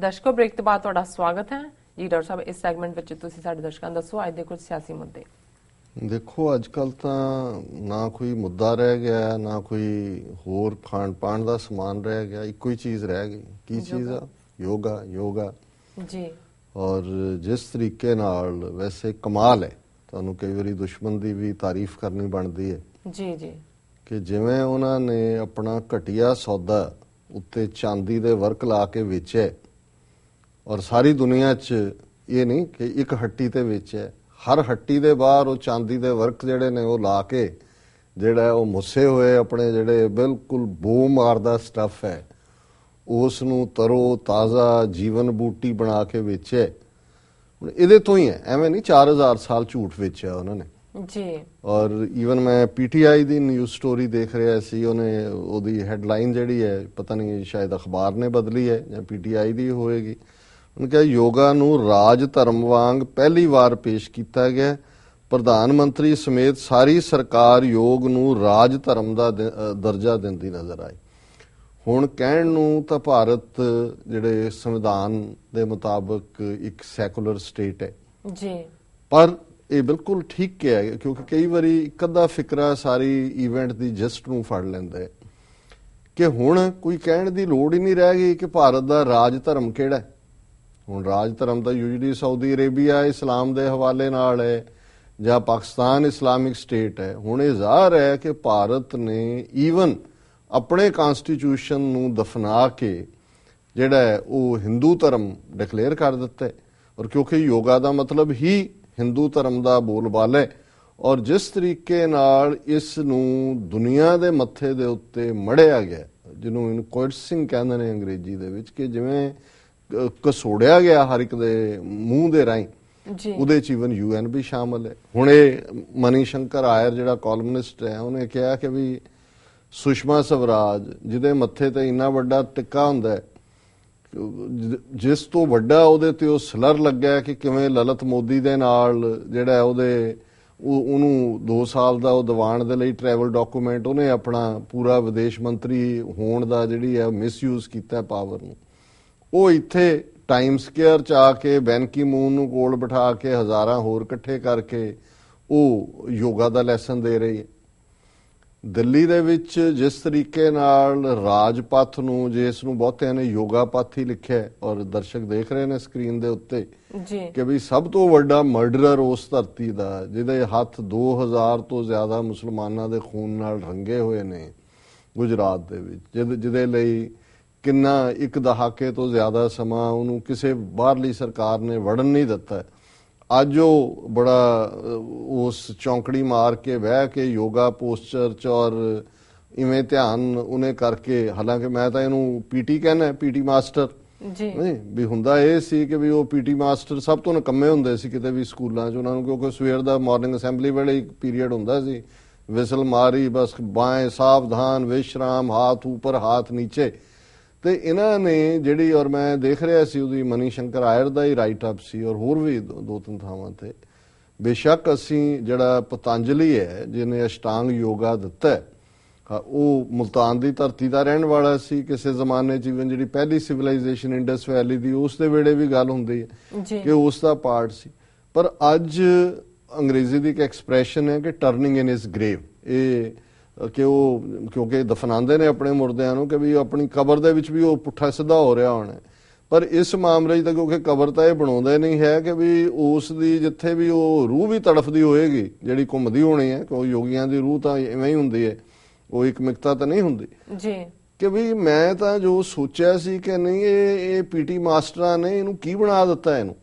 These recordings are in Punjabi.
ਦਰਸ਼ਕੋ ਬ੍ਰੇਕ ਤੋਂ ਬਾਅਦ ਤੁਹਾਡਾ ਸਵਾਗਤ ਹੈ ਜੀ ਡਾਕਟਰ ਸਾਹਿਬ ਇਸ ਸੈਗਮੈਂਟ ਵਿੱਚ ਤੁਸੀਂ ਸਾਡੇ ਦਰਸ਼ਕਾਂ ਦੱਸੋ ਅੱਜ ਦੇ ਕੁਝ ਸਿਆਸੀ ਮੁੱਦੇ ਦੇਖੋ ਅੱਜ ਕੱਲ ਤਾਂ ਨਾ ਕੋਈ ਮੁੱਦਾ ਰਹਿ ਗਿਆ ਨਾ ਕੋਈ ਹੋਰ ਖਾਣ ਪਾਣ ਦਾ ਸਮਾਨ ਰਹਿ ਗਿਆ ਇੱਕੋ ਹੀ ਚੀਜ਼ ਰਹਿ ਗਈ ਕੀ ਚੀਜ਼ ਆ ਯੋਗਾ ਯੋਗਾ ਜੀ ਔਰ ਜਿਸ ਤਰੀਕੇ ਨਾਲ ਵੈਸੇ ਕਮਾਲ ਹੈ ਤੁਹਾਨੂੰ ਕਈ ਵਾਰੀ ਦੁਸ਼ਮਣ ਦੀ ਵੀ ਤਾਰੀਫ ਕਰਨੀ ਬਣਦੀ ਹੈ ਜੀ ਜੀ ਕਿ ਜਿਵੇਂ ਉਹਨਾਂ ਨੇ ਆਪਣਾ ਘਟਿਆ ਸੌਦਾ ਉੱਤੇ ਚਾਂਦੀ ਦੇ ਵਰਕ ਲਾ ਕੇ ਵੇਚਿਆ ਔਰ ਸਾਰੀ ਦੁਨੀਆ 'ਚ ਇਹ ਨਹੀਂ ਕਿ ਇੱਕ ਹੱਟੀ ਤੇ ਵਿੱਚ ਹੈ ਹਰ ਹੱਟੀ ਦੇ ਬਾਹਰ ਉਹ ਚਾਂਦੀ ਦੇ ਵਰਕ ਜਿਹੜੇ ਨੇ ਉਹ ਲਾ ਕੇ ਜਿਹੜਾ ਉਹ ਮੁੱਸੇ ਹੋਏ ਆਪਣੇ ਜਿਹੜੇ ਬਿਲਕੁਲ ਬੂ ਮਾਰਦਾ ਸਟਫ ਹੈ ਉਸ ਨੂੰ ਤਰੋ ਤਾਜ਼ਾ ਜੀਵਨ ਬੂਟੀ ਬਣਾ ਕੇ ਵੇਚਿਆ ਹੁਣ ਇਹਦੇ ਤੋਂ ਹੀ ਹੈ ਐਵੇਂ ਨਹੀਂ 4000 ਸਾਲ ਝੂਠ ਵੇਚਿਆ ਉਹਨਾਂ ਨੇ ਜੀ ਔਰ ਈਵਨ ਮੈਂ ਪੀਟੀਆਈ ਦੀ ਨਿਊਜ਼ ਸਟੋਰੀ ਦੇਖ ਰਿਹਾ ਸੀ ਉਹਨੇ ਉਹਦੀ ਹੈਡਲਾਈਨ ਜਿਹੜੀ ਹੈ ਪਤਾ ਨਹੀਂ ਸ਼ਾਇਦ ਅਖਬਾਰ ਨੇ ਬਦਲੀ ਹੈ ਜਾਂ ਪੀਟੀਆਈ ਦੀ ਹੋਏਗੀ ਉਹਨਾਂ ਕਿਹਾ ਯੋਗਾ ਨੂੰ ਰਾਜ ਧਰਮ ਵਾਂਗ ਪਹਿਲੀ ਵਾਰ ਪੇਸ਼ ਕੀਤਾ ਗਿਆ ਪ੍ਰਧਾਨ ਮੰਤਰੀ ਸਮੇਤ ਸਾਰੀ ਸਰਕਾਰ ਯੋਗ ਨੂੰ ਰਾਜ ਧਰਮ ਦਾ ਦਰਜਾ ਦਿੰਦੀ ਨਜ਼ਰ ਆਈ ਹੁਣ ਕਹਿਣ ਨੂੰ ਤਾਂ ਭਾਰਤ ਜਿਹੜੇ ਸੰਵਿਧਾਨ ਦੇ ਮੁਤਾਬਕ ਇੱਕ ਸੈਕੂਲਰ ਸਟੇਟ ਹੈ ਜੀ ਪਰ ਇਹ ਬਿਲਕੁਲ ਠੀਕ ਹੈ ਕਿਉਂਕਿ ਕਈ ਵਾਰੀ ਕੱਦਾ ਫਿਕਰਾ ਸਾਰੀ ਇਵੈਂਟ ਦੀ ਜਸਟ ਨੂੰ ਫੜ ਲੈਂਦਾ ਹੈ ਕਿ ਹੁਣ ਕੋਈ ਕਹਿਣ ਦੀ ਲੋੜ ਹੀ ਨਹੀਂ ਰਹਿ ਗਈ ਕਿ ਭਾਰਤ ਦਾ ਰਾਜ ਧਰਮ ਕਿਹੜਾ ਹੈ ਹੁਣ ਰਾਜ ਧਰਮ ਤਾਂ ਯੂਜੂਲੀ ਸਾਊਦੀ ਅਰੇਬੀਆ ਇਸਲਾਮ ਦੇ ਹਵਾਲੇ ਨਾਲ ਹੈ ਜਾਂ ਪਾਕਿਸਤਾਨ ਇਸਲਾਮਿਕ ਸਟੇਟ ਹੈ ਹੁਣ ਇਹ ਜ਼ਾਹਰ ਹੈ ਕਿ ਭਾਰਤ ਨੇ ਈਵਨ ਆਪਣੇ ਕਨਸਟੀਟਿਊਸ਼ਨ ਨੂੰ ਦਫਨਾ ਕੇ ਜਿਹੜਾ ਉਹ ਹਿੰਦੂ ਧਰਮ ਡਿਕਲੇਅਰ ਕਰ ਦਿੱਤਾ ਔਰ ਕਿਉਂਕਿ ਯੋਗਾ ਦਾ ਮਤਲਬ ਹੀ ਹਿੰਦੂ ਧਰਮ ਦਾ ਬੋਲਬਾਲਾ ਹੈ ਔਰ ਜਿਸ ਤਰੀਕੇ ਨਾਲ ਇਸ ਨੂੰ ਦੁਨੀਆ ਦੇ ਮੱਥੇ ਦੇ ਉੱਤੇ ਮੜਿਆ ਗਿਆ ਜਿਹਨੂੰ ਇਨਕੁਇਟਸਿੰਗ ਕਹਿੰਦੇ ਨੇ ਅੰਗਰੇਜ਼ੀ ਦੇ ਵਿੱਚ ਕਿ ਜਿਵੇਂ ਕਸੋੜਿਆ ਗਿਆ ਹਰ ਇੱਕ ਦੇ ਮੂੰਹ ਦੇ ਰਾਈ ਜੀ ਉਹਦੇ ਚ ਇਵਨ ਯੂਐਨ ਵੀ ਸ਼ਾਮਲ ਹੈ ਹੁਣ ਇਹ ਮਨੀ ਸ਼ੰਕਰ ਆਇਰ ਜਿਹੜਾ ਕਾਲਮਨਿਸਟ ਹੈ ਉਹਨੇ ਕਿਹਾ ਕਿ ਵੀ ਸੁਸ਼ਮਾ ਸਵਰਾਜ ਜਿਹਦੇ ਮੱਥੇ ਤੇ ਇੰਨਾ ਵੱਡਾ ਟਿੱਕਾ ਹੁੰਦਾ ਹੈ ਜਿਸ ਤੋਂ ਵੱਡਾ ਉਹਦੇ ਤੇ ਉਹ ਸਲਰ ਲੱਗਿਆ ਕਿ ਕਿਵੇਂ ਲਲਤ ਮੋਦੀ ਦੇ ਨਾਲ ਜਿਹੜਾ ਉਹਦੇ ਉਹਨੂੰ 2 ਸਾਲ ਦਾ ਉਹ ਦਿਵਾਨ ਦੇ ਲਈ ਟਰੈਵਲ ਡਾਕੂਮੈਂਟ ਉਹਨੇ ਆਪਣਾ ਪੂਰਾ ਵਿਦੇਸ਼ ਮੰਤਰੀ ਹੋਣ ਦਾ ਜਿਹੜੀ ਹੈ ਮਿਸਯੂਜ਼ ਕੀਤਾ ਪਾਵਰ ਨੂੰ ਉਹ ਇੱਥੇ ਟਾਈਮ ਸਕੁਅਰ ਚ ਆ ਕੇ ਬੈਂਕੀ ਮੂਨ ਨੂੰ ਕੋਲ ਬਿਠਾ ਕੇ ਹਜ਼ਾਰਾਂ ਹੋਰ ਇਕੱਠੇ ਕਰਕੇ ਉਹ ਯੋਗਾ ਦਾ ਲੈਸਨ ਦੇ ਰਹੀ ਹੈ ਦਿੱਲੀ ਦੇ ਵਿੱਚ ਜਿਸ ਤਰੀਕੇ ਨਾਲ ਰਾਜਪਥ ਨੂੰ ਜਿਸ ਨੂੰ ਬਹੁਤਿਆਂ ਨੇ ਯੋਗਾ ਪਾਥੀ ਲਿਖਿਆ ਔਰ ਦਰਸ਼ਕ ਦੇਖ ਰਹੇ ਨੇ ਸਕਰੀਨ ਦੇ ਉੱਤੇ ਜੀ ਕਿ ਵੀ ਸਭ ਤੋਂ ਵੱਡਾ ਮਰਡਰਰ ਉਸ ਧਰਤੀ ਦਾ ਜਿਹਦੇ ਹੱਥ 2000 ਤੋਂ ਜ਼ਿਆਦਾ ਮੁਸਲਮਾਨਾਂ ਦੇ ਖੂਨ ਨਾਲ ਰੰਗੇ ਹੋਏ ਨੇ ਗੁਜਰਾਤ ਦੇ ਵਿੱਚ ਜਿਹਦੇ ਲਈ ਕਿੰਨਾ ਇੱਕ ਦਹਾਕੇ ਤੋਂ ਜ਼ਿਆਦਾ ਸਮਾਂ ਉਹਨੂੰ ਕਿਸੇ ਬਾਹਰਲੀ ਸਰਕਾਰ ਨੇ ਵੜਨ ਨਹੀਂ ਦਿੱਤਾ ਅੱਜ ਉਹ ਬੜਾ ਉਸ ਚੌਂਕੜੀ ਮਾਰ ਕੇ ਬਹਿ ਕੇ ਯੋਗਾ ਪੋਸਚਰ ਚ ਔਰ ਇਵੇਂ ਧਿਆਨ ਉਹਨੇ ਕਰਕੇ ਹਾਲਾਂਕਿ ਮੈਂ ਤਾਂ ਇਹਨੂੰ ਪੀਟੀ ਕਹਿੰਦਾ ਪੀਟੀ ਮਾਸਟਰ ਜੀ ਨਹੀਂ ਵੀ ਹੁੰਦਾ ਇਹ ਸੀ ਕਿ ਵੀ ਉਹ ਪੀਟੀ ਮਾਸਟਰ ਸਭ ਤੋਂ ਨਕਮੇ ਹੁੰਦੇ ਸੀ ਕਿਤੇ ਵੀ ਸਕੂਲਾਂ 'ਚ ਉਹਨਾਂ ਨੂੰ ਕਿਉਂਕਿ ਸਵੇਰ ਦਾ ਮਾਰਨਿੰਗ ਅਸੈਂਬਲੀ ਵੇਲੇ ਇੱਕ ਪੀਰੀਅਡ ਹੁੰਦਾ ਸੀ ਵਿਸਲ ਮਾਰੀ ਬਸ ਬਾਏ ਸਾਵਧਾਨ ਵਿਸ਼ਰਾਮ ਹੱਥ ਉੱਪਰ ਹੱਥ ਨੀਚੇ ਤੇ ਇਹਨਾਂ ਨੇ ਜਿਹੜੀ ਔਰ ਮੈਂ ਦੇਖ ਰਿਹਾ ਸੀ ਉਹਦੀ ਮਨੀ ਸ਼ੰਕਰ ਆਇਰ ਦਾ ਹੀ ਰਾਈਟ ਅਪ ਸੀ ਔਰ ਹੋਰ ਵੀ ਦੋ ਤਿੰਨ ਥਾਵਾਂ ਤੇ ਬੇਸ਼ੱਕ ਅਸੀਂ ਜਿਹੜਾ ਪਤੰਜਲੀ ਹੈ ਜਿਹਨੇ ਅਸ਼ਟਾਂਗ ਯੋਗਾ ਦਿੱਤਾ ਹੈ ਉਹ ਮਲਤਾਨ ਦੀ ਧਰਤੀ ਦਾ ਰਹਿਣ ਵਾਲਾ ਸੀ ਕਿਸੇ ਜ਼ਮਾਨੇ ਜਿਵੇਂ ਜਿਹੜੀ ਪਹਿਲੀ ਸਿਵਲਾਈਜੇਸ਼ਨ ਇੰਡਸ ਵੈਲੀ ਦੀ ਉਸ ਦੇ ਵੇਲੇ ਵੀ ਗੱਲ ਹੁੰਦੀ ਹੈ ਕਿ ਉਸ ਦਾ ਪਾਰਟ ਸੀ ਪਰ ਅੱਜ ਅੰਗਰੇਜ਼ੀ ਦੀ ਇੱਕ ਐਕਸਪ੍ਰੈਸ਼ਨ ਹੈ ਕਿ ਟਰਨਿੰਗ ਇਨ ਇਸ ਗ੍ਰੇਵ ਇਹ ਕਿ ਉਹ ਕਿਉਂਕਿ ਦਫਨਾਉਂਦੇ ਨੇ ਆਪਣੇ ਮੁਰਦਿਆਂ ਨੂੰ ਕਿ ਵੀ ਆਪਣੀ ਕਬਰ ਦੇ ਵਿੱਚ ਵੀ ਉਹ ਪੁੱਠਾ ਸਿੱਧਾ ਹੋ ਰਿਹਾ ਹੋਣਾ ਪਰ ਇਸ ਮਾਮਲੇ 'ਚ ਤਾਂ ਕਿਉਂਕਿ ਕਬਰ ਤਾਂ ਇਹ ਬਣਾਉਂਦੇ ਨਹੀਂ ਹੈ ਕਿ ਵੀ ਉਸ ਦੀ ਜਿੱਥੇ ਵੀ ਉਹ ਰੂਹ ਵੀ ਤੜਫਦੀ ਹੋਏਗੀ ਜਿਹੜੀ ਘੁੰਮਦੀ ਹੋਣੀ ਹੈ ਕੋਈ ਯੋਗੀਆਂ ਦੀ ਰੂਹ ਤਾਂ ਐਵੇਂ ਹੀ ਹੁੰਦੀ ਹੈ ਉਹ ਇੱਕ ਮਿਕਤਾ ਤਾਂ ਨਹੀਂ ਹੁੰਦੀ ਜੀ ਕਿ ਵੀ ਮੈਂ ਤਾਂ ਜੋ ਸੋਚਿਆ ਸੀ ਕਿ ਨਹੀਂ ਇਹ ਇਹ ਪੀਟੀ ਮਾਸਟਰਾਂ ਨੇ ਇਹਨੂੰ ਕੀ ਬਣਾ ਦਿੱਤਾ ਇਹਨੂੰ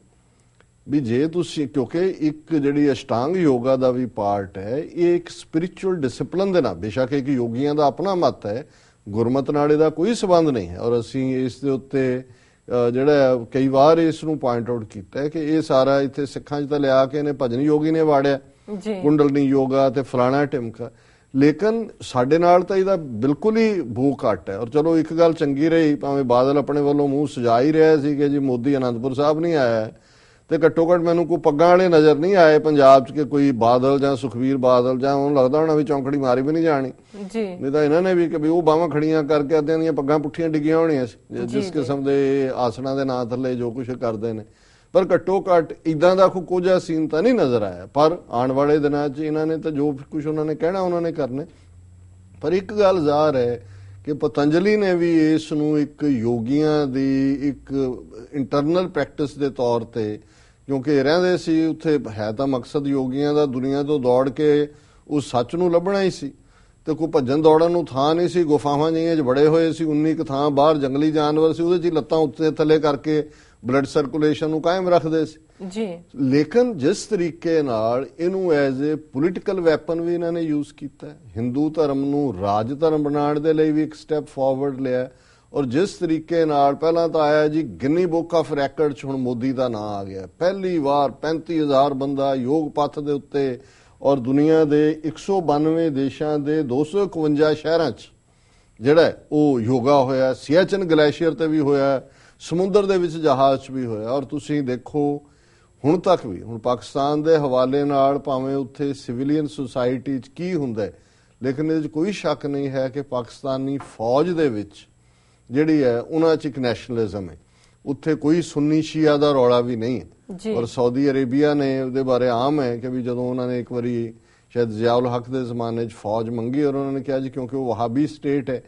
ਵੀ ਜੇ ਤੁਸੀਂ ਕਿਉਂਕਿ ਇੱਕ ਜਿਹੜੀ ਅਸ਼ਟਾਂਗ ਯੋਗਾ ਦਾ ਵੀ ਪਾਰਟ ਹੈ ਇਹ ਇੱਕ ਸਪਿਰਚੁਅਲ ਡਿਸਪਲਿਨ ਦੇ ਨਾਲ ਬੇਸ਼ੱਕ ਇੱਕ ਯੋਗੀਆਂ ਦਾ ਆਪਣਾ ਮਤ ਹੈ ਗੁਰਮਤ ਨਾਲ ਇਹਦਾ ਕੋਈ ਸਬੰਧ ਨਹੀਂ ਹੈ ਔਰ ਅਸੀਂ ਇਸ ਦੇ ਉੱਤੇ ਜਿਹੜਾ ਕਈ ਵਾਰ ਇਸ ਨੂੰ ਪੁਆਇੰਟ ਆਊਟ ਕੀਤਾ ਹੈ ਕਿ ਇਹ ਸਾਰਾ ਇੱਥੇ ਸਿੱਖਾਂ 'ਚ ਤਾਂ ਲਿਆ ਕੇ ਇਹਨੇ ਭਜਨ ਯੋਗੀ ਨੇ ਵਾੜਿਆ ਜੀ ਕੁੰਡਲਨੀ ਯੋਗਾ ਤੇ ਫਲਾਣਾ ਟਿਮਕਾ ਲੇਕਿਨ ਸਾਡੇ ਨਾਲ ਤਾਂ ਇਹਦਾ ਬਿਲਕੁਲ ਹੀ ਭੂ ਘਟ ਹੈ ਔਰ ਚਲੋ ਇੱਕ ਗੱਲ ਚੰਗੀ ਰਹੀ ਭਾਵੇਂ ਬਾਦਲ ਆਪਣੇ ਵੱਲੋਂ ਮੂੰਹ ਸਜਾ ਹੀ ਰਿਹਾ ਸੀ ਕਿ ਜੀ ਮੋਦੀ ਅਨੰਦਪੁਰ ਸਾਹਿਬ ਨਹੀਂ ਆਇਆ ਤੇ ਘੱਟੋ ਘੱਟ ਮੈਨੂੰ ਕੋਈ ਪੱਗਾਂ ਵਾਲੇ ਨਜ਼ਰ ਨਹੀਂ ਆਏ ਪੰਜਾਬ 'ਚ ਕਿ ਕੋਈ ਬਾਦਲ ਜਾਂ ਸੁਖਵੀਰ ਬਾਦਲ ਜਾਂ ਉਹਨੂੰ ਲੱਗਦਾ ਹੋਣਾ ਵੀ ਚੌਂਕੜੀ ਮਾਰੀ ਵੀ ਨਹੀਂ ਜਾਣੀ ਜੀ ਨਹੀਂ ਤਾਂ ਇਹਨਾਂ ਨੇ ਵੀ ਕਿ ਵੀ ਉਹ ਬਾਹਾਂ ਖੜੀਆਂ ਕਰਕੇ ਅੱਧਿਆਂ ਦੀਆਂ ਪੱਗਾਂ ਪੁੱਠੀਆਂ ਡਿੱਗੀਆਂ ਹੋਣੀਆਂ ਸੀ ਜਿਸ ਕਿਸਮ ਦੇ ਆਸਣਾ ਦੇ ਨਾਂ ਥੱਲੇ ਜੋ ਕੁਝ ਕਰਦੇ ਨੇ ਪਰ ਘੱਟੋ ਘੱਟ ਇਦਾਂ ਦਾ ਕੋਈ ਕੋਝਾ ਸੀਨ ਤਾਂ ਨਹੀਂ ਨਜ਼ਰ ਆਇਆ ਪਰ ਆਉਣ ਵਾਲੇ ਦਿਨਾਂ 'ਚ ਇਹਨਾਂ ਨੇ ਤਾਂ ਜੋ ਕੁਝ ਉਹਨਾਂ ਨੇ ਕਹਿਣਾ ਉਹਨਾਂ ਨੇ ਕਰਨੇ ਪਰ ਇੱਕ ਗੱਲ ਜ਼ਾਹਰ ਹੈ ਕਿ ਪਤੰਜਲੀ ਨੇ ਵੀ ਇਸ ਨੂੰ ਇੱਕ ਯੋਗੀਆਂ ਦੀ ਇੱਕ ਇੰਟਰਨਲ ਪ੍ਰੈਕਟਿਸ ਦੇ ਤੌਰ ਤੇ ਕਿਉਂਕਿ ਰਹਿੰਦੇ ਸੀ ਉੱਥੇ ਹੈ ਤਾਂ ਮਕਸਦ ਯੋਗੀਆਂ ਦਾ ਦੁਨੀਆ ਤੋਂ ਦੌੜ ਕੇ ਉਸ ਸੱਚ ਨੂੰ ਲੱਭਣਾ ਹੀ ਸੀ ਤੇ ਕੋ ਭੱਜਣ ਦੌੜਨ ਨੂੰ ਥਾਂ ਨਹੀਂ ਸੀ ਗੁਫਾਵਾਂ ਜਿਹੀਆਂ 'ਚ ਬੜੇ ਹੋਏ ਸੀ 19 ਕ ਥਾਂ ਬਾਹਰ ਜੰਗਲੀ ਜਾਨਵਰ ਸੀ ਉਹਦੇ 'ਚ ਲੱਤਾਂ ਉੱਤੇ ਥੱਲੇ ਕਰਕੇ ਬਲੱਡ ਸਰਕੂਲੇਸ਼ਨ ਨੂੰ ਕਾਇਮ ਰੱਖਦੇ ਸੀ ਜੀ ਲੇਕਿਨ ਜਿਸ ਤਰੀਕੇ ਨਾਲ ਇਹਨੂੰ ਐਜ਼ ਅ ਪੋਲੀਟੀਕਲ ਵੈਪਨ ਵੀ ਇਹਨਾਂ ਨੇ ਯੂਜ਼ ਕੀਤਾ ਹੈ ਹਿੰਦੂ ਧਰਮ ਨੂੰ ਰਾਜ ਧਰਮ ਬਣਾਉਣ ਦੇ ਲਈ ਵੀ ਇੱਕ ਸਟੈਪ ਫਾਰਵਰਡ ਲਿਆ ਔਰ ਜਿਸ ਤਰੀਕੇ ਨਾਲ ਪਹਿਲਾਂ ਤਾਂ ਆਇਆ ਜੀ ਗਿੰਨੀ ਬੁੱਕ ਆਫ ਰੈਕੋਰਡ 'ਚ ਹੁਣ ਮੋਦੀ ਦਾ ਨਾਮ ਆ ਗਿਆ ਪਹਿਲੀ ਵਾਰ 35000 ਬੰਦਾ ਯੋਗ ਪਥ ਦੇ ਉੱਤੇ ਔਰ ਦੁਨੀਆ ਦੇ 192 ਦੇਸ਼ਾਂ ਦੇ 251 ਸ਼ਹਿਰਾਂ 'ਚ ਜਿਹੜਾ ਉਹ ਯੋਗਾ ਹੋਇਆ ਸਿਆਚਨ ਗਲੇਸ਼ੀਅਰ ਤੇ ਵੀ ਹੋਇਆ ਸਮੁੰਦਰ ਦੇ ਵਿੱਚ ਜਹਾਜ਼ 'ਚ ਵੀ ਹੋਇਆ ਔਰ ਤੁਸੀਂ ਦੇਖੋ ਹੁਣ ਤੱਕ ਵੀ ਹੁਣ ਪਾਕਿਸਤਾਨ ਦੇ ਹਵਾਲੇ ਨਾਲ ਭਾਵੇਂ ਉੱਥੇ ਸਿਵਿਲੀਅਨ ਸੁਸਾਇਟੀ 'ਚ ਕੀ ਹੁੰਦਾ ਲੇਕਿਨ ਇਹਦੇ 'ਚ ਕੋਈ ਸ਼ੱਕ ਨਹੀਂ ਹੈ ਕਿ ਪਾਕਿਸਤਾਨੀ ਫੌਜ ਦੇ ਵਿੱਚ ਜਿਹੜੀ ਹੈ ਉਹਨਾਂ 'ਚ ਇੱਕ ਨੈਸ਼ਨਲਿਜ਼ਮ ਹੈ ਉੱਥੇ ਕੋਈ ਸੁੰਨੀ ਸ਼ੀਆ ਦਾ ਰੌਲਾ ਵੀ ਨਹੀਂ ਹੈ ਔਰ ਸਾਊਦੀ ਅਰੇਬੀਆ ਨੇ ਉਹਦੇ ਬਾਰੇ ਆਮ ਹੈ ਕਿ ਵੀ ਜਦੋਂ ਉਹਨਾਂ ਨੇ ਇੱਕ ਵਾਰੀ ਸ਼ਾਇਦ ਜ਼ਿਆਉਲ ਹਕ ਦੇ ਜ਼ਮਾਨੇ 'ਚ ਫੌਜ ਮੰਗੀ ਔਰ ਉਹਨਾਂ ਨੇ ਕਿਹਾ ਜੀ ਕਿਉਂਕਿ ਉਹ ਵਹਾਬੀ ਸਟੇਟ ਹੈ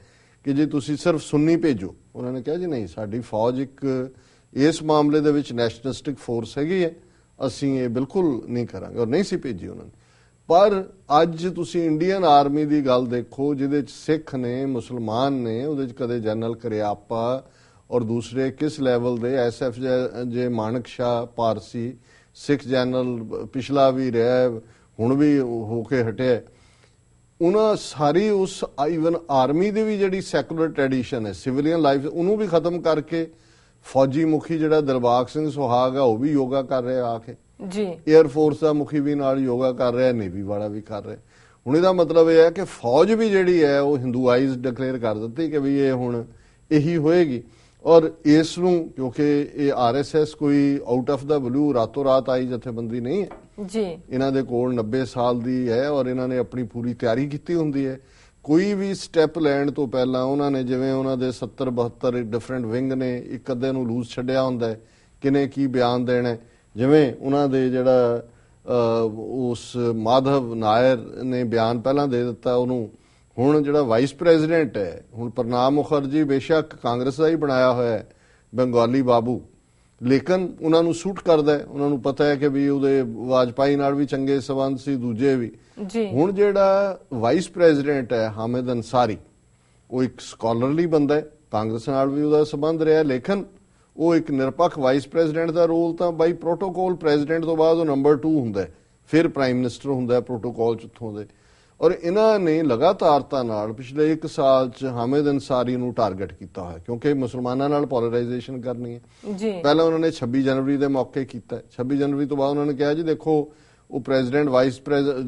ਕਿ ਜੇ ਤੁਸੀਂ ਸਿਰਫ ਸੁੰਨੀ ਭੇਜੋ ਉਹਨਾਂ ਨੇ ਕਿਹਾ ਜੀ ਨਹੀਂ ਸਾਡੀ ਫੌਜ ਇੱਕ ਇਸ ਮਾਮਲੇ ਦੇ ਵਿੱਚ ਨੈਸ਼ਨਲਿਸਟਿਕ ਫੋਰਸ ਹੈਗੀ ਹੈ ਅਸੀਂ ਇਹ ਬਿਲਕੁਲ ਨਹੀਂ ਕਰਾਂਗੇ ਔਰ ਨਹੀਂ ਸੀ ਭੇਜੀ ਉਹਨਾਂ ਨੇ ਪਰ ਅੱਜ ਤੁਸੀਂ ਇੰਡੀਅਨ ਆਰਮੀ ਦੀ ਗੱਲ ਦੇਖੋ ਜਿਹਦੇ ਵਿੱਚ ਸਿੱਖ ਨੇ ਮੁਸਲਮਾਨ ਨੇ ਉਹਦੇ ਵਿੱਚ ਕਦੇ ਜਨਰਲ ਕਰਿਆਪਾ ਔਰ ਦੂਸਰੇ ਕਿਸ ਲੈਵਲ ਦੇ ਐਸਐਫ ਜੇ ਮਾਨਕ ਸ਼ਾ ਪਾਰਸੀ ਸਿੱਖ ਜਨਰਲ ਪਿਛਲਾ ਵੀ ਰਿਹਾ ਹੁਣ ਵੀ ਹੋ ਕੇ ਹਟਿਆ ਉਹਨਾਂ ਸਾਰੀ ਉਸ ਇਵਨ ਆਰਮੀ ਦੀ ਵੀ ਜਿਹੜੀ ਸੈਕੂਲਰ ਟ੍ਰੈਡੀਸ਼ਨ ਹੈ ਸਿਵਲੀਅਨ ਲਾਈਫ ਉਹਨੂੰ ਵੀ ਖਤਮ ਕਰਕੇ ਫੌਜੀ ਮੁਖੀ ਜਿਹੜਾ ਦਰਬਾਗ ਸਿੰਘ ਸੁਹਾਗ ਆ ਉਹ ਵੀ ਯੋਗਾ ਕਰ ਰਿਹਾ ਆ ਕੇ ਜੀ 에ਅਰ ਫੋਰਸ ਦਾ ਮੁਖੀ ਵੀ ਨਾਲ ਯੋਗਾ ਕਰ ਰਿਹਾ ਨੇਵੀ ਵਾਲਾ ਵੀ ਕਰ ਰਿਹਾ ਹੁਣ ਇਹਦਾ ਮਤਲਬ ਇਹ ਹੈ ਕਿ ਫੌਜ ਵੀ ਜਿਹੜੀ ਹੈ ਉਹ ਹਿੰਦੂਆਈਜ਼ ਡਿਕਲੇਅਰ ਕਰ ਦਿੱਤੀ ਕਿ ਵੀ ਇਹ ਹੁਣ ਇਹੀ ਹੋਏਗੀ ਔਰ ਇਸ ਨੂੰ ਕਿਉਂਕਿ ਇਹ ਆਰਐਸਐਸ ਕੋਈ ਆਊਟ ਆਫ ਦਾ ਬਲੂ ਰਾਤੋਂ ਰਾਤ ਆਈ ਜਥੇਬੰਦੀ ਨਹੀਂ ਹੈ ਜੀ ਇਹਨਾਂ ਦੇ ਕੋਲ 90 ਸਾਲ ਦੀ ਹੈ ਔਰ ਇਹਨਾਂ ਨੇ ਆਪਣੀ ਪੂਰੀ ਤਿਆਰੀ ਕੀਤੀ ਹੁੰਦੀ ਹੈ ਕੋਈ ਵੀ ਸਟੈਪ ਲੈਣ ਤੋਂ ਪਹਿਲਾਂ ਉਹਨਾਂ ਨੇ ਜਿਵੇਂ ਉਹਨਾਂ ਦੇ 70 72 ਡਿਫਰੈਂਟ ਵਿੰਗ ਨੇ ਇੱਕ ਅੱਧੇ ਨੂੰ ਲੂਜ਼ ਛੱਡਿਆ ਹੁੰਦਾ ਕਿਨੇ ਕੀ ਬਿਆਨ ਦੇਣਾ ਜਿਵੇਂ ਉਹਨਾਂ ਦੇ ਜਿਹੜਾ ਉਸ ਮਾਧਵ ਨਾਇਰ ਨੇ ਬਿਆਨ ਪਹਿਲਾਂ ਦੇ ਦਿੱਤਾ ਉਹਨੂੰ ਹੁਣ ਜਿਹੜਾ ਵਾਈਸ ਪ੍ਰੈਜ਼ੀਡੈਂਟ ਹੈ ਹੁਣ ਪ੍ਰਣਾਮ ਮੁਖਰਜੀ ਬੇਸ਼ੱਕ ਕਾਂਗਰਸ ਦਾ ਹੀ ਬਣਾਇਆ ਹੋਇਆ ਹੈ ਬੰਗਾਲੀ ਬਾਬੂ ਲੇਕਿਨ ਉਹਨਾਂ ਨੂੰ ਸੂਟ ਕਰਦਾ ਹੈ ਉਹਨਾਂ ਨੂੰ ਪਤਾ ਹੈ ਕਿ ਵੀ ਉਹਦੇ ਵਾਜਪਾਈ ਨਾਲ ਵੀ ਚੰਗੇ ਸਬੰਧ ਸੀ ਦੂਜੇ ਵੀ ਜੀ ਹੁਣ ਜਿਹੜਾ ਵਾਈਸ ਪ੍ਰੈਜ਼ੀਡੈਂਟ ਹੈ ਹਾਮਿਦ ਅਨਸਾਰੀ ਉਹ ਇੱਕ ਸਕਾਲਰਲੀ ਬੰਦਾ ਹੈ ਕਾਂਗਰਸ ਨਾਲ ਵੀ ਉਹਦਾ ਸਬੰਧ ਰਿਹਾ ਲੇਕਿਨ ਉਹ ਇੱਕ ਨਿਰਪੱਖ ਵਾਈਸ ਪ੍ਰੈਜ਼ੀਡੈਂਟ ਦਾ ਰੋਲ ਤਾਂ ਬਾਈ ਪ੍ਰੋਟੋਕੋਲ ਪ੍ਰੈਜ਼ੀਡੈਂਟ ਤੋਂ ਬਾਅਦ ਉਹ ਨੰਬਰ 2 ਹੁੰਦਾ ਹੈ ਫਿਰ ਪ੍ਰਾਈਮ ਮਿਨਿਸਟਰ ਹੁੰਦਾ ਹੈ ਪ੍ਰੋਟੋਕੋਲ ਚ ਉੱਥੋਂ ਦੇ ਔਰ ਇਹਨਾਂ ਨੇ ਲਗਾਤਾਰਤਾ ਨਾਲ ਪਿਛਲੇ 1 ਸਾਲ ਚ ਹਮੇਦ ਅਨਸਾਰੀ ਨੂੰ ਟਾਰਗੇਟ ਕੀਤਾ ਹੋਇਆ ਕਿਉਂਕਿ ਮੁਸਲਮਾਨਾਂ ਨਾਲ ਪੋਲਰਾਈਜੇਸ਼ਨ ਕਰਨੀ ਹੈ ਜੀ ਪਹਿਲਾਂ ਉਹਨਾਂ ਨੇ 26 ਜਨਵਰੀ ਦੇ ਮੌਕੇ ਕੀਤਾ 26 ਜਨਵਰੀ ਤੋਂ ਬਾਅਦ ਉਹਨਾਂ ਨੇ ਕਿਹਾ ਜੀ ਦੇਖੋ ਉਹ ਪ੍ਰੈਜ਼ੀਡੈਂਟ ਵਾਈਸ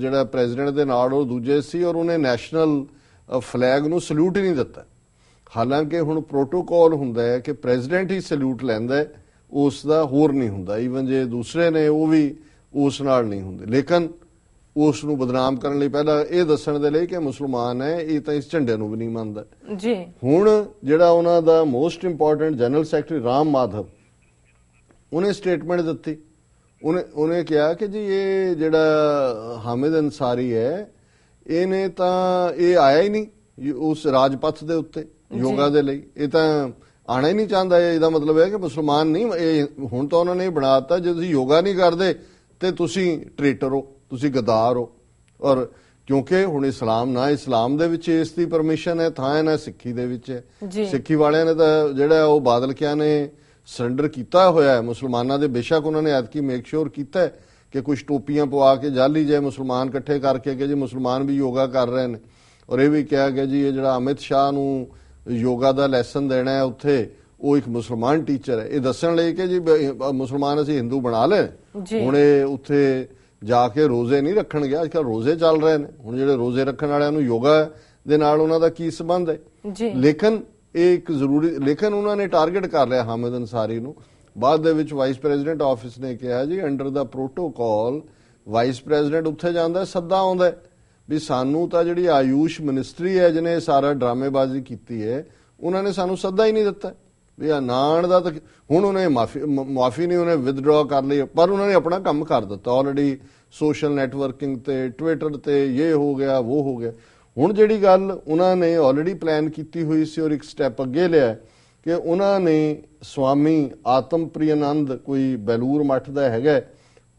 ਜਿਹੜਾ ਪ੍ਰੈਜ਼ੀਡੈਂਟ ਦੇ ਨਾਲ ਉਹ ਦੂਜੇ ਸੀ ਔਰ ਉਹਨੇ ਨੈਸ਼ਨਲ ਫਲੈਗ ਨੂੰ ਸਲੂਟ ਹੀ ਨਹੀਂ ਦਿੱਤਾ ਹਾਲਾਂਕਿ ਹੁਣ ਪ੍ਰੋਟੋਕਾਲ ਹੁੰਦਾ ਹੈ ਕਿ ਪ੍ਰੈਜ਼ੀਡੈਂਟ ਹੀ ਸਲੂਟ ਲੈਂਦਾ ਉਸ ਦਾ ਹੋਰ ਨਹੀਂ ਹੁੰਦਾ ਈਵਨ ਜੇ ਦੂਸਰੇ ਨੇ ਉਹ ਵੀ ਉਸ ਨਾਲ ਨਹੀਂ ਹੁੰਦੇ ਲੇਕਿਨ ਉਸ ਨੂੰ ਬਦਨਾਮ ਕਰਨ ਲਈ ਪਹਿਲਾਂ ਇਹ ਦੱਸਣ ਦੇ ਲਈ ਕਿ ਮੁਸਲਮਾਨ ਹੈ ਇਹ ਤਾਂ ਇਸ ਝੰਡੇ ਨੂੰ ਵੀ ਨਹੀਂ ਮੰਨਦਾ ਜੀ ਹੁਣ ਜਿਹੜਾ ਉਹਨਾਂ ਦਾ most important general secretary Ram Madhav ਉਹਨੇ ਸਟੇਟਮੈਂਟ ਦਿੱਤੀ ਉਹਨੇ ਉਹਨੇ ਕਿਹਾ ਕਿ ਜੀ ਇਹ ਜਿਹੜਾ ਹਾਮਿਦ ਅਨਸਾਰੀ ਹੈ ਇਹਨੇ ਤਾਂ ਇਹ ਆਇਆ ਹੀ ਨਹੀਂ ਉਸ ਰਾਜਪਥ ਦੇ ਉੱਤੇ ਯੋਗਾ ਦੇ ਲਈ ਇਹ ਤਾਂ ਆਣਾ ਹੀ ਨਹੀਂ ਚਾਹੁੰਦਾ ਇਹਦਾ ਮਤਲਬ ਹੈ ਕਿ ਮੁਸਲਮਾਨ ਨਹੀਂ ਇਹ ਹੁਣ ਤਾਂ ਉਹਨਾਂ ਨੇ ਬਣਾਤਾ ਜੇ ਤੁਸੀਂ ਯੋਗਾ ਨਹੀਂ ਕਰਦੇ ਤੇ ਤੁਸੀਂ ਟ੍ਰੇਟਰ ਹੋ ਤੁਸੀਂ ਗਦਾਰ ਹੋ ਔਰ ਕਿਉਂਕਿ ਹੁਣ ਇਸਲਾਮ ਨਾ ਇਸਲਾਮ ਦੇ ਵਿੱਚ ਇਸ ਦੀ ਪਰਮਿਸ਼ਨ ਹੈ ਥਾਂ ਹੈ ਨਾ ਸਿੱਖੀ ਦੇ ਵਿੱਚ ਹੈ ਸਿੱਖੀ ਵਾਲਿਆਂ ਨੇ ਤਾਂ ਜਿਹੜਾ ਉਹ ਬਾਦਲ ਕਿਆ ਨੇ ਸਰੈਂਡਰ ਕੀਤਾ ਹੋਇਆ ਹੈ ਮੁਸਲਮਾਨਾਂ ਦੇ ਬੇਸ਼ੱਕ ਉਹਨਾਂ ਨੇ ਐਤਕੀ ਮੇਕ ਸ਼ੋਰ ਕੀਤਾ ਹੈ ਕਿ ਕੁਝ ਟੋਪੀਆਂ ਪਵਾ ਕੇ ਜਾਲੀ ਜੇ ਮੁਸਲਮਾਨ ਇਕੱਠੇ ਕਰਕੇ ਕਿ ਜੀ ਮੁਸਲਮਾਨ ਵੀ ਯੋਗਾ ਕਰ ਰਹੇ ਨੇ ਔਰ ਇਹ ਵੀ ਕਿਹਾ ਗਿਆ ਜੀ ਇਹ ਜਿਹੜਾ ਅਮਿਤ ਸ਼ਾਹ ਨੂੰ ਯੋਗਾ ਦਾ ਲੈਸਨ ਦੇਣਾ ਹੈ ਉੱਥੇ ਉਹ ਇੱਕ ਮੁਸਲਮਾਨ ਟੀਚਰ ਹੈ ਇਹ ਦੱਸਣ ਲਈ ਕਿ ਜੀ ਮੁਸਲਮਾਨ ਅਸੀਂ ਹਿੰਦੂ ਬਣਾ ਲੈ ਹੁਣ ਇਹ ਉੱਥੇ ਜਾ ਕੇ ਰੋਜ਼ੇ ਨਹੀਂ ਰੱਖਣ ਗਿਆ ਅੱਜ ਕੱਲ ਰੋਜ਼ੇ ਚੱਲ ਰਹੇ ਨੇ ਹੁਣ ਜਿਹੜੇ ਰੋਜ਼ੇ ਰੱਖਣ ਵਾਲਿਆਂ ਨੂੰ ਯੋਗਾ ਦੇ ਨਾਲ ਉਹਨਾਂ ਦਾ ਕੀ ਸੰਬੰਧ ਹੈ ਜੀ ਲੇਕਿਨ ਇਹ ਇੱਕ ਜ਼ਰੂਰੀ ਲੇਕਿਨ ਉਹਨਾਂ ਨੇ ਟਾਰਗੇਟ ਕਰ ਲਿਆ ਹਾਮਿਦ ਅਨਸਾਰੀ ਨੂੰ ਬਾਅਦ ਦੇ ਵਿੱਚ ਵਾਈਸ ਪ੍ਰੈਜ਼ੀਡੈਂਟ ਆਫਿਸ ਨੇ ਕਿਹਾ ਜੀ under the protocol vice president ਉੱਥੇ ਜਾਂਦਾ ਸੱਦਾ ਆਉਂਦਾ ਵੀ ਸਾਨੂੰ ਤਾਂ ਜਿਹੜੀ ਆਯੂਸ਼ ਮਿਨਿਸਟਰੀ ਹੈ ਜਿਹਨੇ ਸਾਰਾ ਡਰਾਮੇਬਾਜ਼ੀ ਕੀਤੀ ਹੈ ਉਹਨਾਂ ਨੇ ਸਾਨੂੰ ਸੱਦਾ ਹੀ ਨਹੀਂ ਦਿੱਤਾ ਵੀ ਆ ਨਾਣ ਦਾ ਤਾਂ ਹੁਣ ਉਹਨੇ ਮਾਫੀ ਮਾਫੀ ਨਹੀਂ ਉਹਨੇ ਵਿਦਡਰਾ ਕਰ ਲਈ ਪਰ ਉਹਨਾਂ ਨੇ ਆਪਣਾ ਕੰਮ ਕਰ ਦਿੱਤਾ ਆਲਰੇਡੀ ਸੋਸ਼ਲ ਨੈਟਵਰਕਿੰਗ ਤੇ ਟਵਿੱਟਰ ਤੇ ਇਹ ਹੋ ਗਿਆ ਉਹ ਹੋ ਗਿਆ ਹੁਣ ਜਿਹੜੀ ਗੱਲ ਉਹਨਾਂ ਨੇ ਆਲਰੇਡੀ ਪਲਾਨ ਕੀਤੀ ਹੋਈ ਸੀ ਔਰ ਇੱਕ ਸਟੈਪ ਅੱਗੇ ਲਿਆ ਕਿ ਉਹਨਾਂ ਨੇ ਸਵਾਮੀ ਆਤਮ ਕੋਈ ਬੈਲੂਰ ਮੱਠ ਦਾ ਹੈਗਾ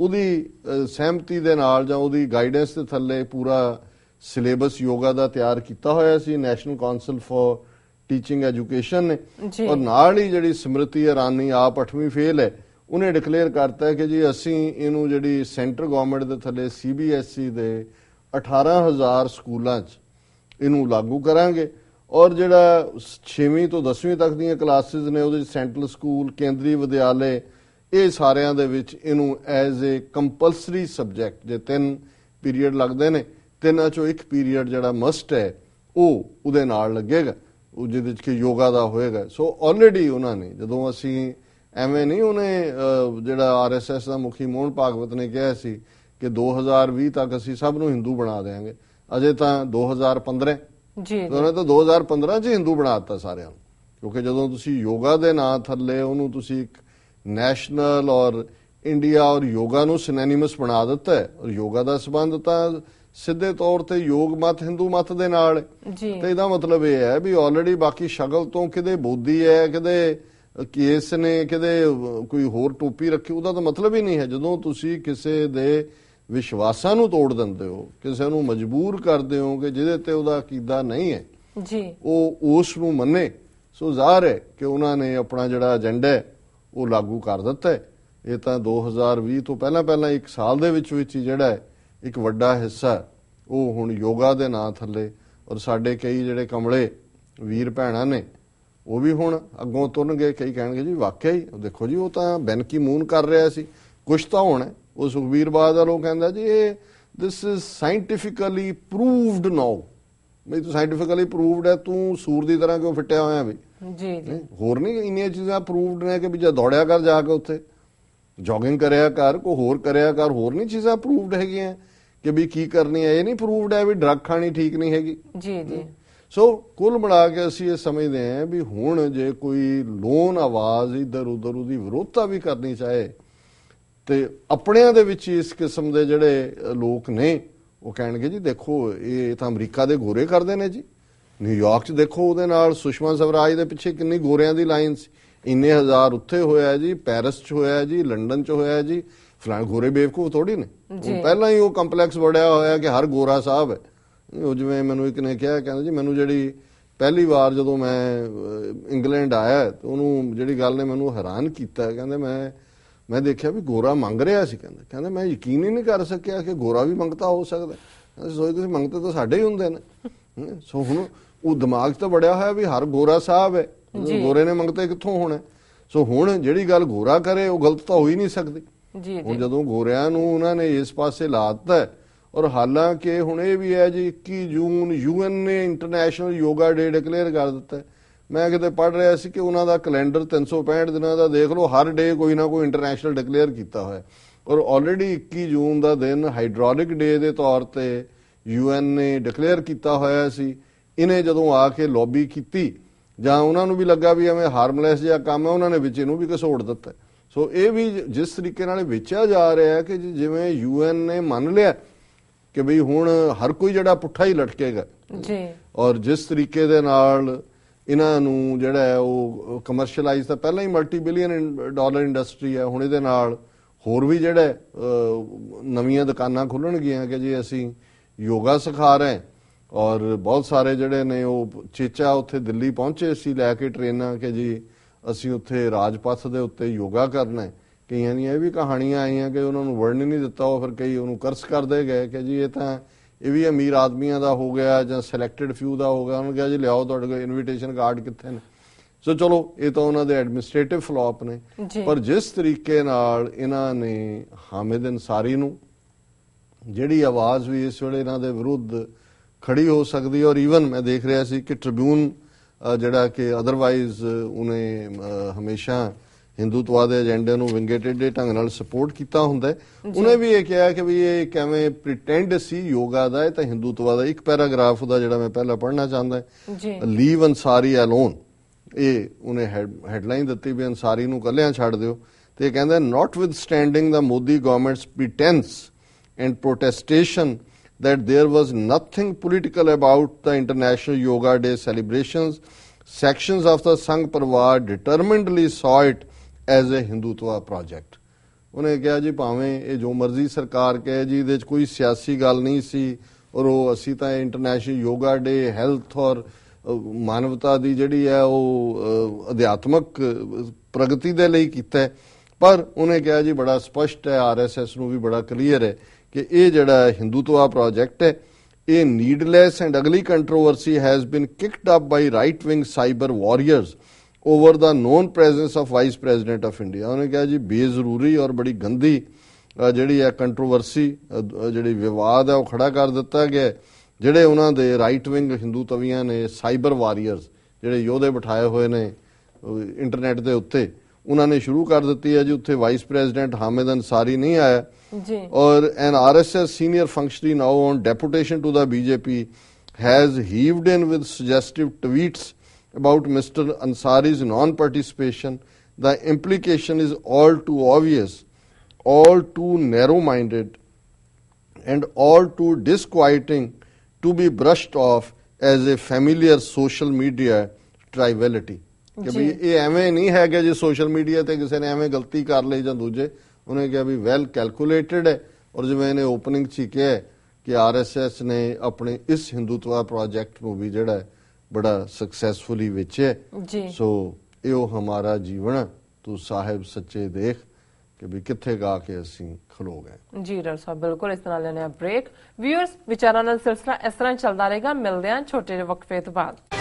ਉਹਦੀ ਸਹਿਮਤੀ ਦੇ ਨਾਲ ਜਾਂ ਉਹਦੀ ਗਾਈਡੈਂਸ ਦੇ ਥੱਲੇ ਪੂਰਾ ਸਿਲੇਬਸ ਯੋਗਾ ਦਾ ਤਿਆਰ ਕੀਤਾ ਹੋਇਆ ਸੀ National Council for Teaching Education ਨੇ ਔਰ ਨਾਲ ਹੀ ਜਿਹੜੀ ਸਮ੍ਰਿਤੀ ਇਰਾਨੀ ਆਪ 8ਵੀਂ ਫੇਲ ਹੈ ਉਹਨੇ ਡਿਕਲੇਅਰ ਕਰਤਾ ਕਿ ਜੀ ਅਸੀਂ ਇਹਨੂੰ ਜਿਹੜੀ ਸੈਂਟਰ ਗਵਰਨਮੈਂਟ ਦੇ ਥੱਲੇ ਸੀਬੀਐਸਈ e ਦੇ 18000 ਸਕੂਲਾਂ 'ਚ ਇਹਨੂੰ ਲਾਗੂ ਕਰਾਂਗੇ ਔਰ ਜਿਹੜਾ 6ਵੀਂ ਤੋਂ 10ਵੀਂ ਤੱਕ ਦੀਆਂ ਕਲਾਸਿਸ ਨੇ ਉਹਦੇ ਸੈਂਟਰਲ ਸਕੂਲ ਕੇਂਦਰੀ ਵਿਦਿਆਲੇ ਇਹ ਸਾਰਿਆਂ ਦੇ ਵਿੱਚ ਇਹਨੂੰ ਐਜ਼ ਅ ਕੰਪਲਸਰੀ ਸਬਜੈਕਟ ਜੇ ਤਿੰਨ ਪੀਰੀਅਡ ਲੱਗਦੇ ਨੇ ਤਿੰਨਾਂ ਚੋਂ ਇੱਕ ਪੀਰੀਅਡ ਜਿਹੜਾ ਮਸਟ ਹੈ ਉਹ ਉਹਦੇ ਨਾਲ ਲੱਗੇਗਾ ਜਿਹਦੇ ਵਿੱਚ ਕਿ ਯੋਗਾ ਦਾ ਹੋਏਗਾ ਸੋ ਆਲਰੇਡੀ ਉਹਨਾਂ ਨੇ ਜਦੋਂ ਅਸੀਂ ਐਵੇਂ ਨਹੀਂ ਉਹਨੇ ਜਿਹੜਾ ਆਰਐਸਐਸ ਦਾ ਮੁਖੀ ਮੋਹਨ ਭਾਗਵਤ ਨੇ ਕਿਹਾ ਸੀ ਕਿ 2020 ਤੱਕ ਅਸੀਂ ਸਭ ਨੂੰ ਹਿੰਦੂ ਬਣਾ ਦੇਵਾਂਗੇ ਅਜੇ ਤਾਂ 2015 ਜੀ ਉਹਨੇ ਤਾਂ 2015 ਚ ਹਿੰਦੂ ਬਣਾਤਾ ਸਾਰਿਆਂ ਨੂੰ ਕਿਉਂਕਿ ਜਦੋਂ ਤੁਸੀਂ ਯੋਗਾ ਦੇ ਨਾਂ ਥੱਲੇ ਉਹਨੂੰ ਤੁਸੀਂ ਇੱਕ ਨੈਸ਼ਨਲ ਔਰ ਇੰਡੀਆ ਔਰ ਯੋਗਾ ਨੂੰ ਸਿਨੋਨਿਮਸ ਬਣਾ ਦਿੱਤਾ ਔਰ ਯੋਗਾ ਦਾ ਸਬੰਧ ਤਾਂ ਸਿੱਧੇ ਤੌਰ ਤੇ ਯੋਗ ਮਤ ਹਿੰਦੂ ਮਤ ਦੇ ਨਾਲ ਤੇ ਇਹਦਾ ਮਤਲਬ ਇਹ ਹੈ ਵੀ ਆਲਰੇਡੀ ਬਾਕੀ ਸ਼ਗਲ ਤੋਂ ਕਿਤੇ ਬੋਧੀ ਹੈ ਕਿਤੇ ਕੇਸ ਨੇ ਕਿਤੇ ਕੋਈ ਹੋਰ ਟੋਪੀ ਰੱਖੀ ਉਹਦਾ ਤਾਂ ਮਤਲਬ ਹੀ ਨਹੀਂ ਹੈ ਜਦੋਂ ਤੁਸੀਂ ਕਿਸੇ ਦੇ ਵਿਸ਼ਵਾਸਾਂ ਨੂੰ ਤੋੜ ਦਿੰਦੇ ਹੋ ਕਿਸੇ ਨੂੰ ਮਜਬੂਰ ਕਰਦੇ ਹੋ ਕਿ ਜਿਹਦੇ ਤੇ ਉਹਦਾ ਕੀਦਾ ਨਹੀਂ ਹੈ ਜੀ ਉਹ ਉਸ ਨੂੰ ਮੰਨੇ ਸੋ ਜ਼ਾਹਰ ਹੈ ਕਿ ਉਹਨਾਂ ਨੇ ਆਪਣਾ ਜਿਹੜਾ ਏਜੰਡਾ ਹੈ ਉਹ ਲਾਗੂ ਕਰ ਦਿੱਤਾ ਹੈ ਇਹ ਤਾਂ 2020 ਤੋਂ ਪਹਿਲਾਂ ਪਹਿਲਾਂ ਇੱਕ ਸਾਲ ਦੇ ਵਿੱਚ ਵਿੱਚ ਜਿਹੜਾ ਹੈ ਇੱਕ ਵੱਡਾ ਹਿੱਸਾ ਉਹ ਹੁਣ ਯੋਗਾ ਦੇ ਨਾਂ ਥੱਲੇ ਔਰ ਸਾਡੇ ਕਈ ਜਿਹੜੇ ਕਮਲੇ ਵੀਰ ਭੈਣਾਂ ਨੇ ਉਹ ਵੀ ਹੁਣ ਅੱਗੋਂ ਤੁਰਨਗੇ ਕਈ ਕਹਿਣਗੇ ਜੀ ਵਾਕਿਆ ਹੀ ਦੇਖੋ ਜੀ ਉਹ ਤਾਂ ਬੈਨਕੀ ਮੂਨ ਕਰ ਰਿਹਾ ਸੀ ਕੁਝ ਤਾਂ ਹੋਣਾ ਉਹ ਸੁਖਵੀਰ ਬਾਦਲ ਉਹ ਕਹਿੰਦਾ ਜੀ ਇਹ this is scientifically proved now ਮੈਂ ਤਾਂ ਸਾਇੰਟੀਫਿਕਲੀ ਪ੍ਰੂਵਡ ਹੈ ਤੂੰ ਸੂਰ ਦੀ ਤਰ੍ਹਾਂ ਕਿਉਂ ਫਿੱਟਿਆ ਹੋਇਆ ਵੀ ਜੀ ਜੀ ਹੋਰ ਨਹੀਂ ਇੰਨੀਆਂ ਚੀਜ਼ਾਂ ਪ੍ਰੂਵਡ ਨੇ ਕਿ ਵੀ ਜੇ ਦੌੜਿਆ ਕਰ ਜਾ ਕੇ ਉੱਥੇ ਜੋਗਿੰਗ ਕਰਿਆ ਕਰ ਕੋ ਹੋਰ ਕਰਿਆ ਕਰ ਹੋਰ ਨਹੀਂ ਚੀਜ਼ਾਂ ਪ੍ਰੂਵਡ ਹੈਗੀਆਂ ਕਿ ਵੀ ਕੀ ਕਰਨੀ ਹੈ ਇਹ ਨਹੀਂ ਪ੍ਰੂਵਡ ਹੈ ਵੀ ਡਰੱਗ ਖਾਣੀ ਠੀਕ ਨਹੀਂ ਹੈਗੀ ਜੀ ਜੀ ਸੋ ਕੁੱਲ ਬਣਾ ਕੇ ਅਸੀਂ ਇਹ ਸਮਝਦੇ ਹਾਂ ਵੀ ਹੁਣ ਜੇ ਕੋਈ ਲੋਨ ਆਵਾਜ਼ ਇਧਰ ਉਧਰ ਉਹਦੀ ਵਿਰੋਧਤਾ ਵੀ ਕਰਨੀ ਚਾਹੇ ਤੇ ਆਪਣਿਆਂ ਦੇ ਵਿੱਚ ਇਸ ਕਿਸਮ ਦੇ ਜਿਹੜੇ ਲੋਕ ਨੇ ਉਹ ਕਹਿਣਗੇ ਜੀ ਦੇਖੋ ਇਹ ਤਾਂ ਅਮਰੀਕਾ ਦੇ ਗੋਰੇ ਕਰਦੇ ਨੇ ਜੀ ਨਿਊਯਾਰਕ 'ਚ ਦੇਖੋ ਉਹਦੇ ਨਾਲ ਸੁਸ਼ਮਾ ਸਵਰਾਜ ਦੇ ਪਿੱਛੇ ਕਿੰਨੀ ਗੋਰਿਆਂ ਦੀ ਲਾਈਨ ਸੀ ਇੰਨੇ ਹਜ਼ਾਰ ਉੱਥੇ ਹੋਇਆ ਜੀ ਪੈਰਿਸ 'ਚ ਹੋਇਆ ਜੀ ਲੰਡਨ 'ਚ ਹੋਇਆ ਜੀ ਫਲਾਣ ਗੋਰੇ ਬੇਵਕੂ ਥੋੜੀ ਨੇ ਉਹ ਪਹਿਲਾਂ ਹੀ ਉਹ ਕੰਪਲੈਕਸ ਵੜਿਆ ਹੋਇਆ ਕਿ ਹਰ ਗੋਰਾ ਸਾਹਿਬ ਹੈ ਉਹ ਜਿਵੇਂ ਮੈਨੂੰ ਇੱਕ ਨੇ ਕਿਹਾ ਕਹਿੰਦਾ ਜੀ ਮੈਨੂੰ ਜਿਹੜੀ ਪਹਿਲੀ ਵਾਰ ਜਦੋਂ ਮੈਂ ਇੰਗਲੈਂਡ ਆਇਆ ਤਾਂ ਉਹਨੂੰ ਜਿਹੜੀ ਗੱਲ ਨੇ ਮੈਨੂੰ ਹੈਰਾਨ ਕੀਤਾ ਕਹਿੰਦੇ ਮੈਂ ਮੈਂ ਦੇਖਿਆ ਵੀ ਗੋਰਾ ਮੰਗ ਰਿਹਾ ਸੀ ਕਹਿੰਦਾ ਕਹਿੰਦਾ ਮੈਂ ਯਕੀਨ ਹੀ ਨਹੀਂ ਕਰ ਸਕਿਆ ਕਿ ਗੋਰਾ ਵੀ ਮੰਗਤਾ ਹੋ ਸਕਦਾ ਕਹਿੰਦਾ ਸੋਚਦੇ ਤੁਸੀਂ ਮੰਗਤੇ ਤਾਂ ਸਾਡੇ ਹੀ ਹੁੰਦੇ ਨੇ ਸੋ ਹੁਣ ਉਹ ਦਿਮਾਗ 'ਚ ਤਾਂ ਵੜਿਆ ਹੋਇਆ ਵੀ ਹਰ ਗੋਰਾ ਸਾਹਿਬ ਹੈ ਗੋਰੇ ਨੇ ਮੰਗਤੇ ਕਿੱਥੋਂ ਹੋਣਾ ਸੋ ਹੁਣ ਜਿਹੜੀ ਗੱਲ ਗੋਰਾ ਕਰੇ ਉਹ ਗਲਤ ਤਾਂ ਹੋ ਹੀ ਨਹੀਂ ਸਕਦੀ ਜੀ ਜੀ ਹੁਣ ਜਦੋਂ ਗੋਰਿਆਂ ਨੂੰ ਉਹਨਾਂ ਨੇ ਇਸ ਪਾਸੇ ਲਾਤਾ ਔਰ ਹਾਲਾਂਕਿ ਹੁਣ ਇਹ ਵੀ ਹੈ ਜੀ 21 ਜੂਨ ਯੂਐਨ ਨੇ ਇੰਟਰਨੈਸ਼ਨਲ ਯੋਗਾ ਡੇ ਡਿਕਲੇਅਰ ਕਰ ਦਿੱਤਾ ਮੈਂ ਕਿਤੇ ਪੜ ਰਿਹਾ ਸੀ ਕਿ ਉਹਨਾਂ ਦਾ ਕੈਲੰਡਰ 365 ਦਿਨਾਂ ਦਾ ਦੇਖ ਲਓ ਹਰ ਡੇ ਕੋਈ ਨਾ ਕੋਈ ਇੰਟਰਨੈਸ਼ਨਲ ਡਿਕਲੇਅਰ ਕੀਤਾ ਹੋਇਆ ਔਰ ਆਲਰੇਡੀ 21 ਜੂਨ ਦਾ ਦਿਨ ਹਾਈਡ੍ਰੋਲਿਕ ਡੇ ਦੇ ਤੌਰ ਤੇ ਯੂਐਨ ਨੇ ਡਿਕਲੇਅਰ ਕੀਤਾ ਹੋਇਆ ਸੀ ਇਹਨੇ ਜਦੋਂ ਆ ਕੇ ਲੌਬੀ ਕੀਤੀ ਜਾਂ ਉਹਨਾਂ ਨੂੰ ਵੀ ਲੱਗਾ ਵੀ ਐਵੇਂ ਹਾਰਮਲੈਸ ਜਿਹਾ ਕੰਮ ਹੈ ਉਹਨਾਂ ਨੇ ਵਿੱਚ ਇਹਨੂੰ ਵੀ ਘਸੋੜ ਦਿੱਤਾ ਸੋ ਇਹ ਵੀ ਜਿਸ ਤਰੀਕੇ ਨਾਲ ਵੇਚਿਆ ਜਾ ਰਿਹਾ ਹੈ ਕਿ ਜਿਵੇਂ ਯੂਐਨ ਨੇ ਮੰਨ ਲਿਆ ਕਿ ਵੀ ਹੁਣ ਹਰ ਕੋਈ ਜਿਹੜਾ ਪੁੱਠਾ ਹੀ ਲਟਕੇਗਾ ਜੀ ਔਰ ਜਿਸ ਤਰੀਕੇ ਦੇ ਨਾਲ ਇਹਨਾਂ ਨੂੰ ਜਿਹੜਾ ਹੈ ਉਹ ਕਮਰਸ਼ੀਅਲਾਈਜ਼ ਤਾਂ ਪਹਿਲਾਂ ਹੀ ਮਲਟੀ ਬਿਲੀਅਨ ਡਾਲਰ ਇੰਡਸਟਰੀ ਹੈ ਹੁਣ ਇਹਦੇ ਨਾਲ ਹੋਰ ਵੀ ਜਿਹੜਾ ਨਵੀਆਂ ਦੁਕਾਨਾਂ ਖੁੱਲਣ ਗਈਆਂ ਕਿ ਜੀ ਅਸੀਂ ਯੋਗਾ ਸਿਖਾ ਰਹੇ ਔਰ ਬਹੁਤ ਸਾਰੇ ਜਿਹੜੇ ਨੇ ਉਹ ਚੇਚਾ ਉੱਥੇ ਦਿੱਲੀ ਪਹੁੰਚੇ ਸੀ ਲੈ ਕੇ ਟ੍ਰੇਨਾਂ ਕਿ ਜੀ ਅਸੀਂ ਉੱਥੇ ਰਾਜਪਥ ਦੇ ਉੱਤੇ ਯੋਗਾ ਕਰਨਾ ਹੈ ਕਈਆਂ ਦੀਆਂ ਇਹ ਵੀ ਕਹਾਣੀਆਂ ਆਈਆਂ ਕਿ ਉਹਨਾਂ ਨੂੰ ਵਰਣ ਨਹੀਂ ਦਿੱਤਾ ਉਹ ਫਿਰ ਕਈ ਉਹਨੂੰ ਕਰਸ ਕਰਦੇ ਗਏ ਕਿ ਜੀ ਇਹ ਤਾਂ ਇਹ ਵੀ ਅਮੀਰ ਆਦਮੀਆਂ ਦਾ ਹੋ ਗਿਆ ਜਾਂ ਸਿਲੈਕਟਡ ਫਿਊ ਦਾ ਹੋ ਗਿਆ ਉਹਨਾਂ ਨੇ ਕਿਹਾ ਜੀ ਲਿਆਓ ਤੁਹਾਡੇ ਕੋਲ ਇਨਵੀਟੇਸ਼ਨ ਕਾਰਡ ਕਿੱਥੇ ਨੇ ਸੋ ਚਲੋ ਇਹ ਤਾਂ ਉਹਨਾਂ ਦੇ ਐਡਮਿਨਿਸਟ੍ਰੇਟਿਵ ਫਲੌਪ ਨੇ ਪਰ ਜਿਸ ਤਰੀਕੇ ਨਾਲ ਇਹਨਾਂ ਨੇ ਹਾਮਿਦ ਅਨਸਾਰੀ ਨੂੰ ਜਿਹੜੀ ਆਵਾਜ਼ ਵੀ ਇਸ ਵੇਲੇ ਇਹਨਾਂ ਦੇ ਵਿਰੁੱਧ ਖੜੀ ਹੋ ਸਕਦੀ ਔਰ ਈਵਨ ਮੈਂ ਦੇਖ ਰਿਹਾ ਸੀ ਕਿ ਟ੍ਰਿਬਿਊਨ ਜਿਹੜਾ ਕਿ ਅਦਰਵਾਈਜ਼ ਉਹਨੇ ਹਮੇਸ਼ਾ ਹਿੰਦੂਤਵਾ ਦੇ ਏਜੰਡੇ ਨੂੰ ਵਿੰਗੇਟਡ ਟੇਡੇ ਢੰਗ ਨਾਲ ਸਪੋਰਟ ਕੀਤਾ ਹੁੰਦਾ ਉਹਨੇ ਵੀ ਇਹ ਕਿਹਾ ਕਿ ਵੀ ਇਹ ਕਿਵੇਂ ਪ੍ਰੀਟੈਂਡ ਸੀ ਯੋਗਾ ਦਾ ਇਹ ਤਾਂ ਹਿੰਦੂਤਵਾ ਦਾ ਇੱਕ ਪੈਰਾਗ੍ਰਾਫ ਉਹਦਾ ਜਿਹੜਾ ਮੈਂ ਪਹਿਲਾਂ ਪੜ੍ਹਨਾ ਚਾਹੁੰਦਾ ਜੀ ਲੀਵ ਅਨਸਾਰੀ ਅਲੋਨ ਇਹ ਉਹਨੇ ਹੈਡਲਾਈਨ ਦਿੱਤੀ ਵੀ ਅਨਸਾਰੀ ਨੂੰ ਕੱਲਿਆਂ ਛੱਡ ਦਿਓ ਤੇ ਇਹ ਕਹਿੰਦਾ notwithstanding the Modi government's pretence and protestation that there was nothing political about the International Yoga Day celebrations. Sections of the Sangh parivar determinedly saw it as a Hindutva project. ਉਹਨੇ ਕਿਹਾ ਜੀ ਭਾਵੇਂ ਇਹ ਜੋ ਮਰਜ਼ੀ ਸਰਕਾਰ ਕਹੇ ਜੀ ਇਹਦੇ ਵਿੱਚ ਕੋਈ ਸਿਆਸੀ ਗੱਲ ਨਹੀਂ ਸੀ ਔਰ ਉਹ ਅਸੀਂ ਤਾਂ ਇੰਟਰਨੈਸ਼ਨਲ ਯੋਗਾ ਡੇ ਹੈਲਥ ਔਰ ਮਾਨਵਤਾ ਦੀ ਜਿਹੜੀ ਹੈ ਉਹ ਅਧਿਆਤਮਕ ਪ੍ਰਗਤੀ ਦੇ ਲਈ ਕੀਤਾ ਪਰ ਉਹਨੇ ਕਿਹਾ ਜੀ ਬੜਾ ਸਪਸ਼ਟ ਹੈ ਆਰਐਸਐਸ ਨੂੰ ਵੀ ਬੜਾ ਕਲੀਅਰ ਹੈ ਕਿ ਇਹ ਜਿਹੜਾ ਹਿੰਦੂਤਵਾ ਪ੍ਰੋਜੈਕਟ ਹੈ ਇਹ needless and ugly controversy has been kicked up by right wing cyber warriors over the known presence of vice president of India ਉਹਨੇ ਕਿਹਾ ਜੀ ਬੇਜ਼ਰੂਰੀ ਔਰ ਬੜੀ ਗੰਦੀ ਜਿਹੜੀ ਹੈ ਕੰਟਰੋਵਰਸੀ ਜਿਹੜੀ ਵਿਵਾਦ ਹੈ ਉਹ ਖੜਾ ਕਰ ਦਿੱਤਾ ਗਿਆ ਜਿਹੜੇ ਉਹਨਾਂ ਦੇ ਰਾਈਟ ਵਿੰਗ ਹਿੰਦੂ ਤਵੀਆਂ ਨੇ ਸਾਈਬਰ ਵਾਰੀਅਰਸ ਜਿਹੜੇ ਯੋਧੇ ਬਿਠਾਏ ਹੋਏ ਨੇ ਇੰਟਰਨੈਟ ਦੇ ਉੱਤੇ ਉਹਨਾਂ ਨੇ ਸ਼ੁਰੂ ਕਰ ਦਿੱਤੀ ਹੈ ਜੀ ਉੱਥੇ ਵਾਈਸ ਪ੍ਰੈਜ਼ੀਡੈਂਟ ਹਾਮਿਦ ਅਨਸਾਰੀ ਨਹੀਂ ਆਇਆ ਜੀ ਔਰ an RSS senior functionary now on deputation to the BJP has heaved in with about Mr. Ansari's non participation, the implication is all too obvious, all too narrow minded, and all too disquieting to be brushed off as a familiar social media triviality. ਕਿ ਵੀ ਇਹ ਐਵੇਂ ਨਹੀਂ ਹੈਗਾ ਜੇ ਸੋਸ਼ਲ ਮੀਡੀਆ ਤੇ ਕਿਸੇ ਨੇ ਐਵੇਂ ਗਲਤੀ ਕਰ ਲਈ ਜਾਂ ਦੂਜੇ ਉਹਨੇ ਕਿਹਾ ਵੀ ਵੈਲ ਕੈਲਕੂਲੇਟਡ ਹੈ ਔਰ ਜਿਵੇਂ ਇਹਨੇ ਓਪਨਿੰਗ 'ਚ ਹੀ ਕਿਹਾ ਕਿ ਆਰਐਸਐਸ ਨੇ ਆਪਣੇ ਇਸ ਹਿੰਦੂਤਵਾ ਪ੍ਰੋਜੈਕਟ ਨੂੰ ਵੀ ਜਿਹੜਾ ਬੜਾ ਸਕਸੈਸਫੁਲੀ ਵਿੱਚ ਹੈ ਜੀ ਸੋ ਇਹ ਉਹ ਹਮਾਰਾ ਜੀਵਨ ਤੂੰ ਸਾਹਿਬ ਸੱਚੇ ਦੇਖ ਕਿ ਵੀ ਕਿੱਥੇ ਗਾ ਕੇ ਅਸੀਂ ਖਲੋ ਗਏ ਜੀ ਰਲ ਸਾਹਿਬ ਬਿਲਕੁਲ ਇਸ ਤਰ੍ਹਾਂ ਲੈਣੇ ਆ ਬ੍ਰੇਕ ਵਿਊਅਰਸ ਵਿਚਾਰਾਂ ਨਾਲ ਸਿਲਸਿਲਾ ਇਸ ਤਰ੍ਹਾਂ ਚੱਲਦਾ ਰਹੇਗਾ ਮਿਲਦੇ ਆਂ ਛੋਟੇ ਜਿਹੇ ਵਕਫੇ ਤੋਂ ਬਾਅਦ